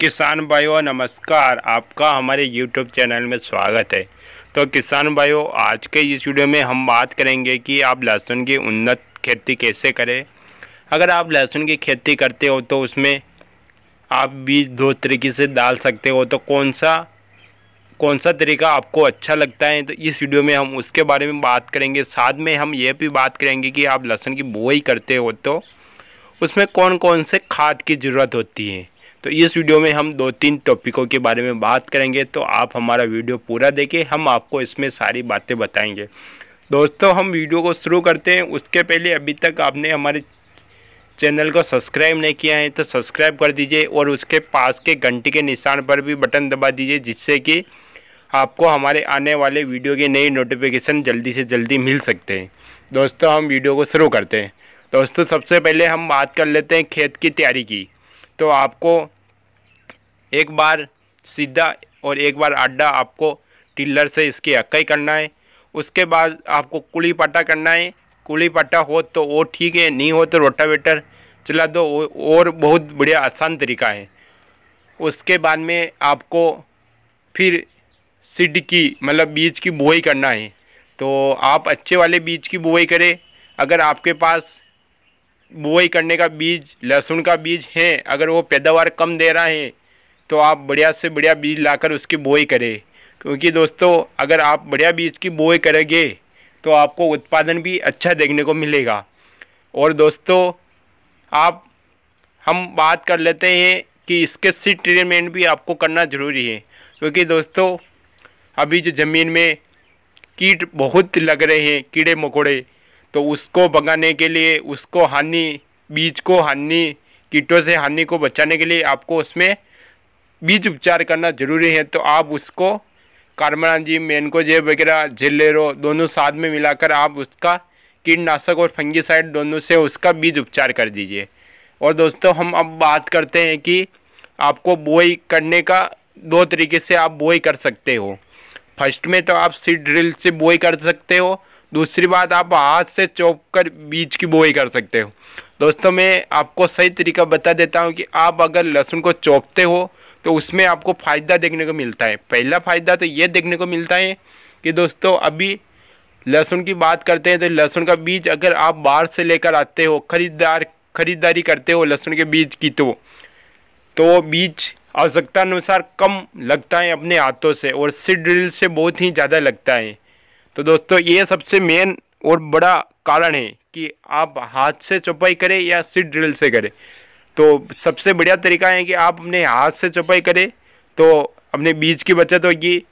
किसान भाइयों नमस्कार आपका हमारे यूट्यूब चैनल में स्वागत है तो किसान भाइयों आज के इस वीडियो में हम बात करेंगे कि आप लहसुन की उन्नत खेती कैसे करें अगर आप लहसुन की खेती करते हो तो उसमें आप बीज दो तरीके से डाल सकते हो तो कौन सा कौन सा तरीका आपको अच्छा लगता है तो इस वीडियो में हम उसके बारे में बात करेंगे साथ में हम ये भी बात करेंगे कि आप लहसुन की बुआई करते हो तो उसमें कौन कौन से खाद की ज़रूरत होती है तो इस वीडियो में हम दो तीन टॉपिकों के बारे में बात करेंगे तो आप हमारा वीडियो पूरा देखें हम आपको इसमें सारी बातें बताएंगे दोस्तों हम वीडियो को शुरू करते हैं उसके पहले अभी तक आपने हमारे चैनल को सब्सक्राइब नहीं किया है तो सब्सक्राइब कर दीजिए और उसके पास के घंटी के निशान पर भी बटन दबा दीजिए जिससे कि आपको हमारे आने वाले वीडियो के नई नोटिफिकेशन जल्दी से जल्दी मिल सकते हैं दोस्तों हम वीडियो को शुरू करते हैं दोस्तों सबसे पहले हम बात कर लेते हैं खेत की तैयारी की तो आपको एक बार सीधा और एक बार अड्डा आपको टिल्लर से इसकी अक्काई करना है उसके बाद आपको कुली पट्टा करना है कुली पट्टा हो तो वो ठीक है नहीं हो तो रोटावेटर चला दो और बहुत बढ़िया आसान तरीका है उसके बाद में आपको फिर सिड की मतलब बीज की बुआई करना है तो आप अच्छे वाले बीज की बुआई करें अगर आपके पास बुआई करने का बीज लहसुन का बीज है अगर वो पैदावार कम दे रहा है तो आप बढ़िया से बढ़िया बीज लाकर उसकी बुआई करें क्योंकि दोस्तों अगर आप बढ़िया बीज की बुआई करेंगे तो आपको उत्पादन भी अच्छा देखने को मिलेगा और दोस्तों आप हम बात कर लेते हैं कि इसके सीड ट्रीटमेंट भी आपको करना ज़रूरी है क्योंकि दोस्तों अभी जो ज़मीन में कीट बहुत लग रहे हैं कीड़े मकोड़े तो उसको भगाने के लिए उसको हानि बीज को हानि कीटों से हानि को बचाने के लिए आपको उसमें बीज उपचार करना जरूरी है तो आप उसको मेनको मेनकोजेब वगैरह झिलेरो दोनों साथ में मिलाकर आप उसका कीटनाशक और फंगीसाइड दोनों से उसका बीज उपचार कर दीजिए और दोस्तों हम अब बात करते हैं कि आपको बोई करने का दो तरीके से आप बोई कर सकते हो फर्स्ट में तो आप सीड ड्रिल से बोई कर सकते हो दूसरी बात आप हाथ से चौक कर बीज की बोई कर सकते हो दोस्तों मैं आपको सही तरीका बता देता हूँ कि आप अगर लहसुन को चौंकते हो तो उसमें आपको फ़ायदा देखने को मिलता है पहला फ़ायदा तो ये देखने को मिलता है कि दोस्तों अभी लहसुन की बात करते हैं तो लहसुन का बीज अगर आप बाहर से लेकर आते हो खरीदार खरीदारी करते हो लहसुन के बीज की तो तो बीज आवश्यकता अनुसार कम लगता है अपने हाथों से और सीड ड्रिल से बहुत ही ज़्यादा लगता है तो दोस्तों ये सबसे मेन और बड़ा कारण है कि आप हाथ से चौपाई करें या सीट ड्रिल से करें तो सबसे बढ़िया तरीका है कि आप अपने हाथ से चौपाई करें तो अपने बीज की बचत होगी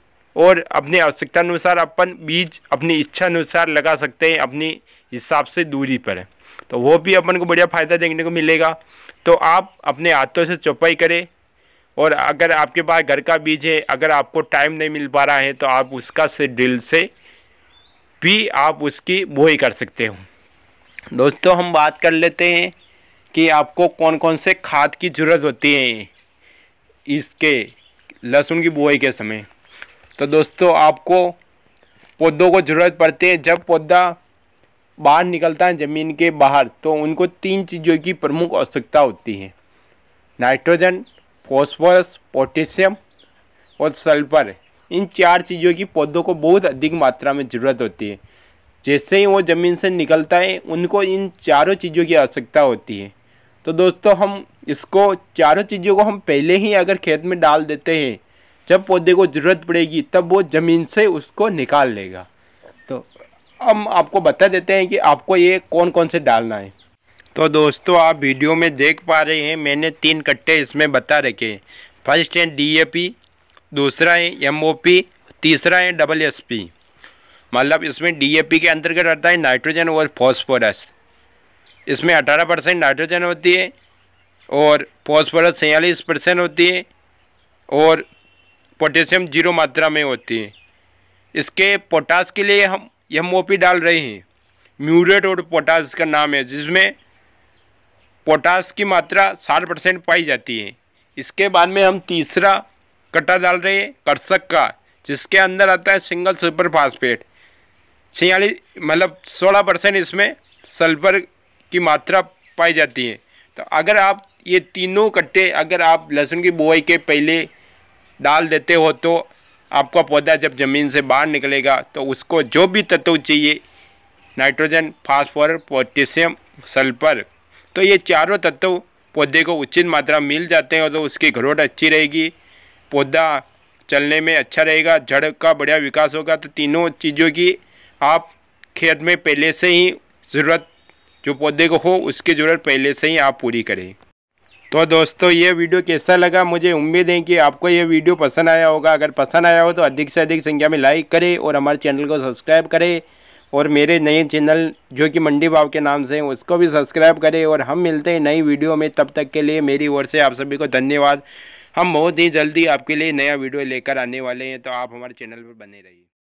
और अपने आवश्यकता अनुसार अपन बीज अपनी इच्छा अनुसार लगा सकते हैं अपनी हिसाब से दूरी पर तो वो भी अपन को बढ़िया फ़ायदा देखने को मिलेगा तो आप अपने हाथों से चौपाई करें और अगर आपके पास घर का बीज है अगर आपको टाइम नहीं मिल पा रहा है तो आप उसका से ड्रिल से भी आप उसकी बुआई कर सकते हो दोस्तों हम बात कर लेते हैं कि आपको कौन कौन से खाद की ज़रूरत होती है इसके लहसुन की बुआई के समय तो दोस्तों आपको पौधों को ज़रूरत पड़ती है जब पौधा बाहर निकलता है ज़मीन के बाहर तो उनको तीन चीज़ों की प्रमुख आवश्यकता होती है नाइट्रोजन फॉस्फोरस पोटेशियम और सल्फर इन चार चीज़ों की पौधों को बहुत अधिक मात्रा में ज़रूरत होती है जैसे ही वो ज़मीन से निकलता है उनको इन चारों चीज़ों की आवश्यकता होती है तो दोस्तों हम इसको चारों चीज़ों को हम पहले ही अगर खेत में डाल देते हैं जब पौधे को ज़रूरत पड़ेगी तब वो ज़मीन से उसको निकाल लेगा तो हम आपको बता देते हैं कि आपको ये कौन कौन से डालना है तो दोस्तों आप वीडियो में देख पा रहे हैं मैंने तीन कट्टे इसमें बता रखे हैं फर्स्ट है डी ए पी दूसरा है एम ओ पी तीसरा है डबल एस पी मतलब इसमें डी ए पी के अंतर्गत आता है नाइट्रोजन और फॉस्फोरस इसमें अठारह परसेंट नाइट्रोजन होती है और फॉस्फोरस छियालीस परसेंट होती है और पोटेशियम जीरो मात्रा में होती है इसके पोटास के लिए हम एम ओ पी डाल रहे हैं म्यूरेट और पोटास का नाम है जिसमें पोटास की मात्रा साठ परसेंट पाई जाती है इसके बाद में हम तीसरा कट्टा डाल रहे हैं कर्षक का जिसके अंदर आता है सिंगल सुपर फास्फेट छियालीस मतलब सोलह परसेंट इसमें सल्फर की मात्रा पाई जाती है तो अगर आप ये तीनों कट्टे अगर आप लहसुन की बुआई के पहले डाल देते हो तो आपका पौधा जब ज़मीन से बाहर निकलेगा तो उसको जो भी तत्व चाहिए नाइट्रोजन फास्फोर पोटेशियम सल्फर तो ये चारों तत्व पौधे को उचित मात्रा मिल जाते हैं और तो उसकी ग्रोथ अच्छी रहेगी पौधा चलने में अच्छा रहेगा जड़ का बढ़िया विकास होगा तो तीनों चीज़ों की आप खेत में पहले से ही ज़रूरत जो पौधे को हो उसकी ज़रूरत पहले से ही आप पूरी करें तो दोस्तों ये वीडियो कैसा लगा मुझे उम्मीद है कि आपको ये वीडियो पसंद आया होगा अगर पसंद आया हो तो अधिक से अधिक संख्या में लाइक करें और हमारे चैनल को सब्सक्राइब करें और मेरे नए चैनल जो कि मंडी भाव के नाम से हैं उसको भी सब्सक्राइब करें और हम मिलते हैं नई वीडियो में तब तक के लिए मेरी ओर से आप सभी को धन्यवाद हम बहुत ही जल्दी आपके लिए नया वीडियो लेकर आने वाले हैं तो आप हमारे चैनल पर बने रहिए